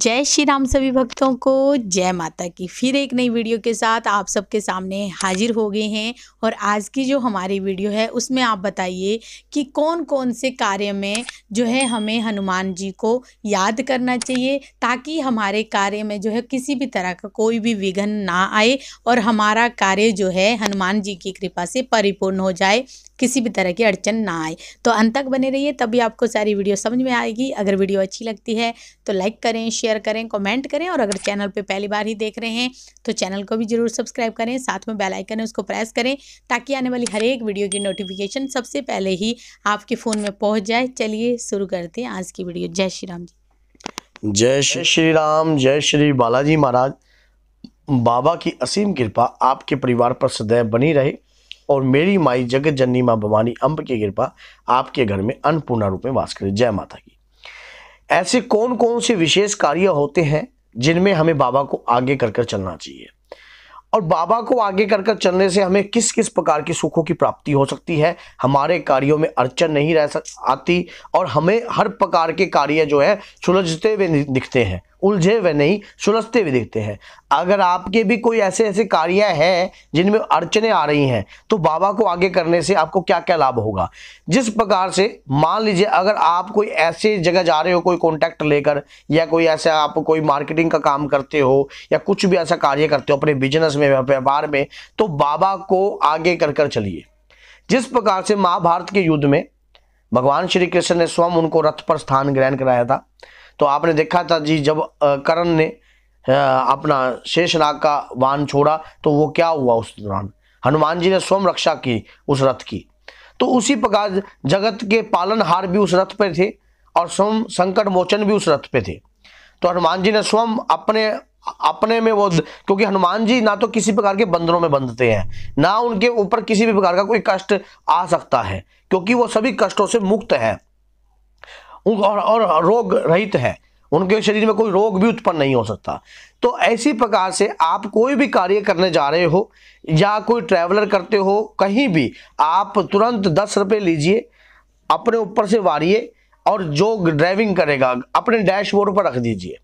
जय श्री राम सभी भक्तों को जय माता की फिर एक नई वीडियो के साथ आप सबके सामने हाजिर हो गए हैं और आज की जो हमारी वीडियो है उसमें आप बताइए कि कौन कौन से कार्य में जो है हमें हनुमान जी को याद करना चाहिए ताकि हमारे कार्य में जो है किसी भी तरह का कोई भी विघ्न ना आए और हमारा कार्य जो है हनुमान जी की कृपा से परिपूर्ण हो जाए किसी भी तरह की अड़चन ना आए तो अंत तक बने रहिए तभी आपको सारी वीडियो समझ में आएगी अगर वीडियो अच्छी लगती है तो लाइक करें शेयर करें कमेंट करें और अगर चैनल पर पहली बार ही देख रहे हैं तो चैनल को भी ज़रूर सब्सक्राइब करें साथ में आइकन है उसको प्रेस करें ताकि आने वाली हर एक वीडियो की नोटिफिकेशन सबसे पहले ही आपके फ़ोन में पहुँच जाए चलिए शुरू करते हैं आज की वीडियो जय श्री राम जी जय श्री श्री राम जय श्री बालाजी महाराज बाबा की असीम कृपा आपके परिवार पर सदैव बनी रहे और मेरी माई जगत जननी माँ भवानी अम्ब की कृपा आपके घर में अन्नपूर्णा रूप में वास करे जय माता की ऐसे कौन कौन से विशेष कार्य होते हैं जिनमें हमें बाबा को आगे कर कर चलना चाहिए और बाबा को आगे कर कर चलने से हमें किस किस प्रकार के सुखों की प्राप्ति हो सकती है हमारे कार्यों में अड़चन नहीं रह सक आती और हमें हर प्रकार के कार्य जो है सुलझते हुए दिखते हैं उलझे हुए नहीं सुलझते हुए देखते हैं अगर आपके भी कोई ऐसे ऐसे कार्य हैं जिनमें अड़चने आ रही हैं तो बाबा को आगे करने से आपको क्या क्या लाभ होगा जिस प्रकार से मान लीजिए अगर आप कोई ऐसे जगह जा रहे हो कोई कॉन्टैक्ट लेकर या कोई ऐसा आप कोई मार्केटिंग का काम करते हो या कुछ भी ऐसा कार्य करते हो अपने बिजनेस में व्यापार में तो बाबा को आगे कर कर चलिए जिस प्रकार से महाभारत के युद्ध में भगवान श्री कृष्ण ने स्वयं उनको रथ पर स्थान ग्रहण कराया था तो आपने देखा था जी जब करण ने अपना शेषनाग का वाहन छोड़ा तो वो क्या हुआ उस दौरान हनुमान जी ने स्वयं रक्षा की उस रथ की तो उसी प्रकार जगत के पालनहार भी उस रथ पे थे और स्वयं संकट मोचन भी उस रथ पे थे तो हनुमान जी ने स्वयं अपने अपने में वो क्योंकि हनुमान जी ना तो किसी प्रकार के बंधनों में बंधते हैं ना उनके ऊपर किसी भी प्रकार का कोई कष्ट आ सकता है क्योंकि वो सभी कष्टों से मुक्त है और, और रोग रहित है उनके शरीर में कोई रोग भी उत्पन्न नहीं हो सकता तो ऐसी प्रकार से आप कोई भी कार्य करने जा रहे हो या कोई ट्रैवलर करते हो कहीं भी आप तुरंत दस रुपये लीजिए अपने ऊपर से वारिए और जो ड्राइविंग करेगा अपने डैशबोर्ड पर रख दीजिए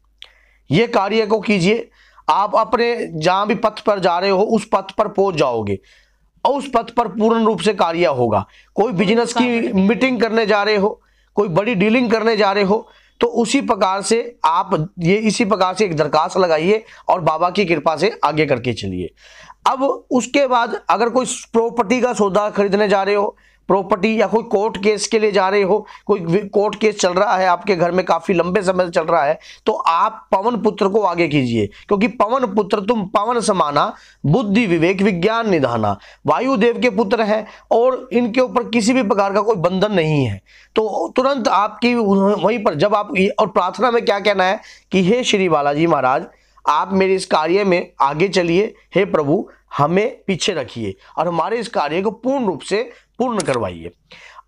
ये कार्य को कीजिए आप अपने जहाँ भी पथ पर जा रहे हो उस पथ पर पहुंच जाओगे और उस पथ पर पूर्ण रूप से कार्य होगा कोई बिजनेस की मीटिंग करने जा रहे हो कोई बड़ी डीलिंग करने जा रहे हो तो उसी प्रकार से आप ये इसी प्रकार से एक दरखास्त लगाइए और बाबा की कृपा से आगे करके चलिए अब उसके बाद अगर कोई प्रॉपर्टी का सौदा खरीदने जा रहे हो प्रॉपर्टी या कोई कोर्ट केस के लिए जा रहे हो कोई कोर्ट केस चल रहा है आपके घर में काफ़ी लंबे समय से चल रहा है तो आप पवन पुत्र को आगे कीजिए क्योंकि पवन पुत्र तुम पवन समाना बुद्धि विवेक विज्ञान निधाना वायुदेव के पुत्र हैं और इनके ऊपर किसी भी प्रकार का कोई बंधन नहीं है तो तुरंत आपकी वहीं पर जब आप और प्रार्थना में क्या कहना है कि हे श्री बालाजी महाराज आप मेरे इस कार्य में आगे चलिए हे प्रभु हमें पीछे रखिए और हमारे इस कार्य को पूर्ण रूप से पूर्ण करवाइए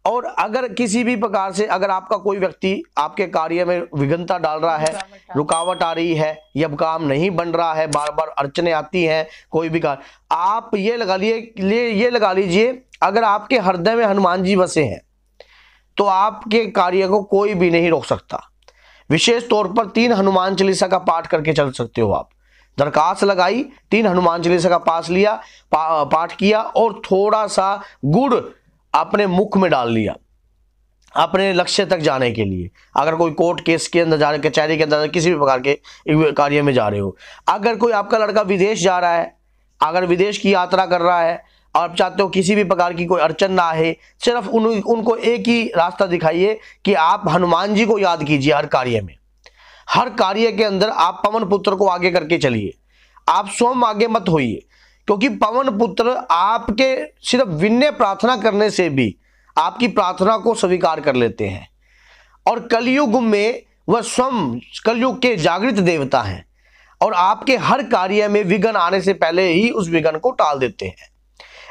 और अगर किसी भी प्रकार से अगर आपका कोई व्यक्ति आपके कार्य में विघनता डाल रहा है रुकावट आ रही है या काम नहीं बन रहा है बार बार अड़चने आती हैं कोई भी कार्य आप ये लगा लिए ये लगा लीजिए अगर आपके हृदय में हनुमान जी बसे हैं तो आपके कार्य को कोई भी नहीं रोक सकता विशेष तौर पर तीन हनुमान चालीसा का पाठ करके चल सकते हो आप दरखास्त लगाई तीन हनुमान चालीसा का पास लिया पा, पाठ किया और थोड़ा सा गुड़ अपने मुख में डाल लिया अपने लक्ष्य तक जाने के लिए अगर कोई कोर्ट केस के अंदर जा रहे कचहरी के अंदर किसी भी प्रकार के कार्य में जा रहे हो अगर कोई आपका लड़का विदेश जा रहा है अगर विदेश की यात्रा कर रहा है आप चाहते हो किसी भी प्रकार की कोई अड़चन ना आए सिर्फ उन उनको एक ही रास्ता दिखाइए कि आप हनुमान जी को याद कीजिए हर कार्य में हर कार्य के अंदर आप पवन पुत्र को आगे करके चलिए आप स्वयं आगे मत होइए क्योंकि पवन पुत्र आपके सिर्फ विनय प्रार्थना करने से भी आपकी प्रार्थना को स्वीकार कर लेते हैं और कलयुग में वह स्वयं कलयुग के जागृत देवता हैं और आपके हर कार्य में विघन आने से पहले ही उस विघन को टाल देते हैं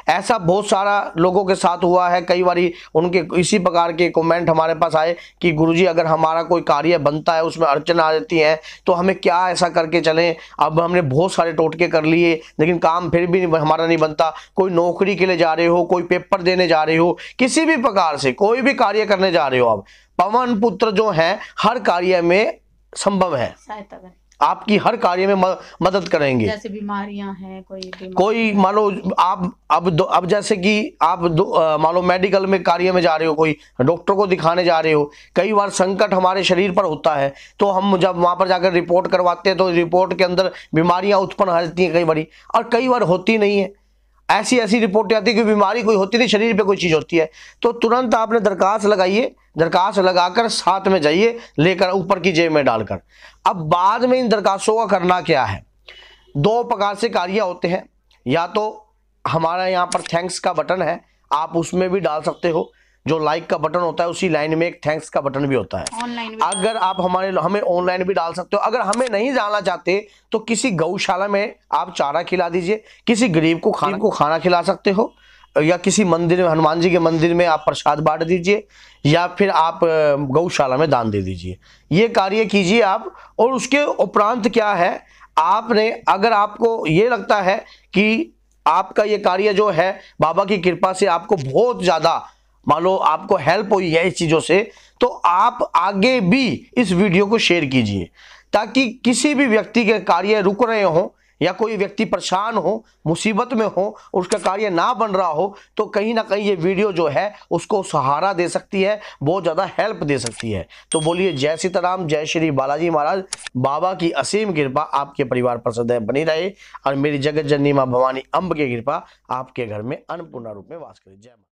ऐसा बहुत सारा लोगों के साथ हुआ है कई बार उनके इसी प्रकार के कमेंट हमारे पास आए कि गुरुजी अगर हमारा कोई कार्य बनता है उसमें अड़चन आ जाती है तो हमें क्या ऐसा करके चलें अब हमने बहुत सारे टोटके कर लिए लेकिन काम फिर भी नहीं, हमारा नहीं बनता कोई नौकरी के लिए जा रहे हो कोई पेपर देने जा रहे हो किसी भी प्रकार से कोई भी कार्य करने जा रहे हो आप पवन पुत्र जो है हर कार्य में संभव है आपकी हर कार्य में मदद करेंगे जैसे बीमारियां हैं कोई कोई मान लो आप अब अब जैसे कि आप मान लो मेडिकल में कार्य में जा रहे हो कोई डॉक्टर को दिखाने जा रहे हो कई बार संकट हमारे शरीर पर होता है तो हम जब वहां पर जाकर रिपोर्ट करवाते हैं तो रिपोर्ट के अंदर बीमारियां उत्पन्न होती जाती हैं कई बार और कई बार होती नहीं है ऐसी ऐसी रिपोर्टें आती कि बीमारी कोई होती नहीं शरीर पे कोई चीज़ होती है तो तुरंत आपने दरखास्त लगाइए दरखास्त लगाकर साथ में जाइए लेकर ऊपर की जेब में डालकर अब बाद में इन दरखास्तों का करना क्या है दो प्रकार से कार्य होते हैं या तो हमारा यहाँ पर थैंक्स का बटन है आप उसमें भी डाल सकते हो जो लाइक का बटन होता है उसी लाइन में एक थैंक्स का बटन भी होता है ऑनलाइन अगर आप हमारे हमें ऑनलाइन भी डाल सकते हो अगर हमें नहीं जाना चाहते तो किसी गौशाला में आप चारा खिला दीजिए किसी गरीब को खाना को खाना खिला सकते हो या किसी मंदिर में हनुमान जी के मंदिर में आप प्रसाद बांट दीजिए या फिर आप गौशाला में दान दे दीजिए ये कार्य कीजिए आप और उसके उपरांत क्या है आपने अगर आपको ये लगता है कि आपका ये कार्य जो है बाबा की कृपा से आपको बहुत ज़्यादा मान लो आपको हेल्प हुई है इस चीज़ों से तो आप आगे भी इस वीडियो को शेयर कीजिए ताकि किसी भी व्यक्ति के कार्य रुक रहे हों या कोई व्यक्ति परेशान हो मुसीबत में हो उसका कार्य ना बन रहा हो तो कहीं ना कहीं ये वीडियो जो है उसको सहारा दे सकती है बहुत ज़्यादा हेल्प दे सकती है तो बोलिए जय सीताराम जय श्री बालाजी महाराज बाबा की असीम कृपा आपके परिवार पर सदैव बनी रहे और मेरी जगत जननी माँ भवानी अम्ब की कृपा आपके घर में अन्नपूर्णा रूप में वास करे जय